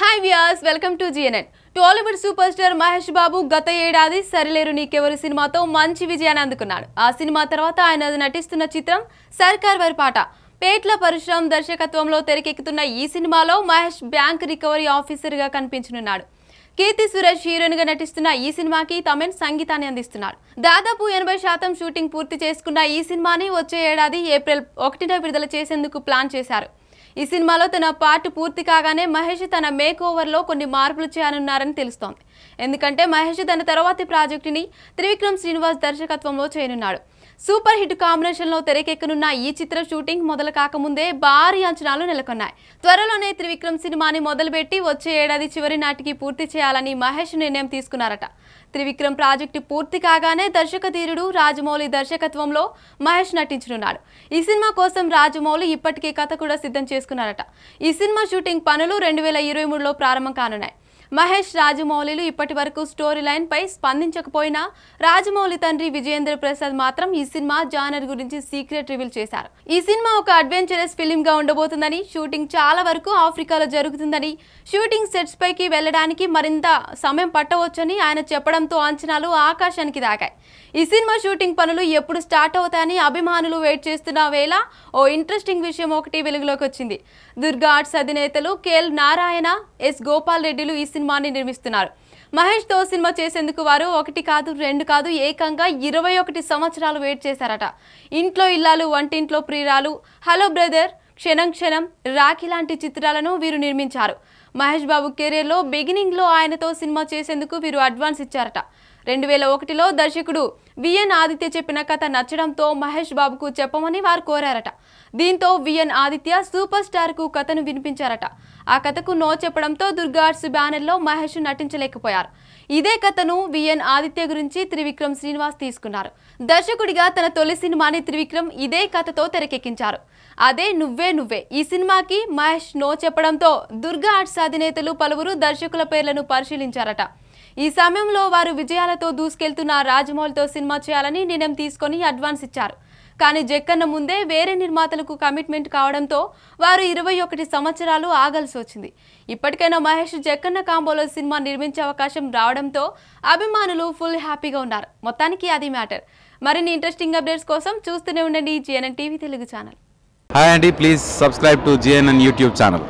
hi viewers welcome to GNN Tollywood super star Mahesh Babu గత ఏడాది సరిలేరు నీకెవరు సినిమాతో మంచి విజయాన్ని అందుకున్నాడు ఆ సినిమా తర్వాత ఆయన నటిస్తున్న చిత్రం సర్కార్ వారి పాట పేట్ల పరిశ్రమ దర్శకత్వంలో తెరకెక్కుతున్న ఈ సినిమాలో మహేష్ బ్యాంక్ రికవరీ ఆఫీసర్గా కనిపించనున్నాడు కీర్తి సురేష్ హీరోయిన్ గా నటిస్తున్న ఈ సినిమాకి తమన్ సంగీతాన్ని అందిస్తున్నాడు దాదాపు ఎనభై శాతం షూటింగ్ పూర్తి చేసుకున్న ఈ సినిమాని వచ్చే ఏడాది ఏప్రిల్ ఒకటిన విడుదల చేసేందుకు ప్లాన్ చేశారు ఈ సినిమాలో తన పార్ట్ పూర్తి కాగానే మహేష్ తన మేక్ ఓవర్లో కొన్ని మార్పులు చేయనున్నారని తెలుస్తోంది ఎందుకంటే మహేష్ తన తర్వాతి ప్రాజెక్టుని త్రివిక్రమ్ శ్రీనివాస్ దర్శకత్వంలో చేయనున్నాడు సూపర్ హిట్ కాంబినేషన్లో తెరకెక్కనున్న ఈ చిత్ర షూటింగ్ మొదలు కాకముందే భారీ అంచనాలు నెలకొన్నాయి త్వరలోనే త్రివిక్రమ్ సినిమాని మొదలుపెట్టి వచ్చే ఏడాది చివరి నాటికి పూర్తి చేయాలని మహేష్ నిర్ణయం తీసుకున్నారట త్రివిక్రమ్ ప్రాజెక్టు పూర్తి కాగానే దర్శకధీరుడు రాజమౌళి దర్శకత్వంలో మహేష్ నటించనున్నాడు ఈ సినిమా కోసం రాజమౌళి ఇప్పటికే కథ కూడా సిద్ధం చేసుకున్నారట ఈ సినిమా షూటింగ్ పనులు రెండు వేల ఇరవై మూడులో ప్రారంభం కానున్నాయి మహేష్ రాజమౌళిలు ఇప్పటి వరకు స్టోరీ పై స్పందించకపోయినా రాజమౌళి తండ్రి విజయేంద్ర ప్రసాద్ మాత్రం ఈ సినిమా జానర్ గురించి సీక్రెట్ రివీల్ చేశారు ఈ సినిమా ఒక అడ్వెంచరస్ ఫిలింగా ఉండబోతుందని షూటింగ్ చాలా వరకు ఆఫ్రికాలో జరుగుతుందని షూటింగ్ సెట్స్ పైకి వెళ్లడానికి మరింత సమయం పట్టవచ్చని ఆయన చెప్పడంతో అంచనాలు ఆకాశానికి దాకాయి ఈ సినిమా షూటింగ్ పనులు ఎప్పుడు స్టార్ట్ అవుతాయని అభిమానులు వెయిట్ చేస్తున్న వేళ ఓ ఇంట్రెస్టింగ్ విషయం ఒకటి వెలుగులోకి వచ్చింది దుర్గా ఆర్ట్స్ అధినేతలు కేఎల్ నారాయణ ఎస్ గోపాల్ రెడ్డిలు ఈ సినిమాని నిర్మిస్తున్నారు మహేష్ తో సినిమా చేసేందుకు వారు ఒకటి కాదు రెండు కాదు ఏకంగా ఇరవై ఒకటి సంవత్సరాలు వెయిట్ చేశారట ఇంట్లో ఇల్లాలు వంటింట్లో ప్రియురాలు హలో బ్రదర్ క్షణం క్షణం రాఖీ లాంటి చిత్రాలను వీరు నిర్మించారు మహేష్ బాబు కెరీర్లో బిగినింగ్లో ఆయనతో సినిమా చేసేందుకు వీరు అడ్వాన్స్ ఇచ్చారట రెండు వేల ఒకటిలో దర్శకుడు విఎన్ ఆదిత్య చెప్పిన కథ నచ్చడంతో మహేష్ బాబుకు చెప్పమని వారు కోరారట దీంతో విఎన్ ఆదిత్య సూపర్ స్టార్కు కథను వినిపించారట ఆ కథకు నో చెప్పడంతో దుర్గార్ట్స్ బ్యానర్లో మహేష్ నటించలేకపోయారు ఇదే కథను విఎన్ ఆదిత్య గురించి త్రివిక్రమ్ శ్రీనివాస్ తీసుకున్నారు దర్శకుడిగా తన తొలి సినిమాని త్రివిక్రమ్ ఇదే కథతో తెరకెక్కించారు అదే నువ్వే నువ్వే ఈ సినిమాకి మహేష్ నో చెప్పడంతో దుర్గా ఆర్ట్స్ అధినేతలు పలువురు దర్శకుల పేర్లను పరిశీలించారట ఈ సమయంలో వారు విజయాలతో దూసుకెళ్తున్న రాజమౌళితో సినిమా చేయాలని నిర్ణయం తీసుకొని అడ్వాన్స్ ఇచ్చారు కానీ జక్కన్న ముందే వేరే నిర్మాతలకు కమిట్మెంట్ కావడంతో వారు ఇరవై ఒకటి సంవత్సరాలు ఆగాల్సి వచ్చింది ఇప్పటికైనా మహేష్ జక్కన్న కాంబోలో సినిమా నిర్మించే అవకాశం రావడంతో అభిమానులు ఫుల్ హ్యాపీగా ఉన్నారు మొత్తానికి అది మ్యాటర్ మరిన్ని ఇంట్రెస్టింగ్ అప్డేట్స్ కోసం చూస్తూనే ఉండండి GNN TV Telugu channel hi అండి please subscribe to GNN YouTube channel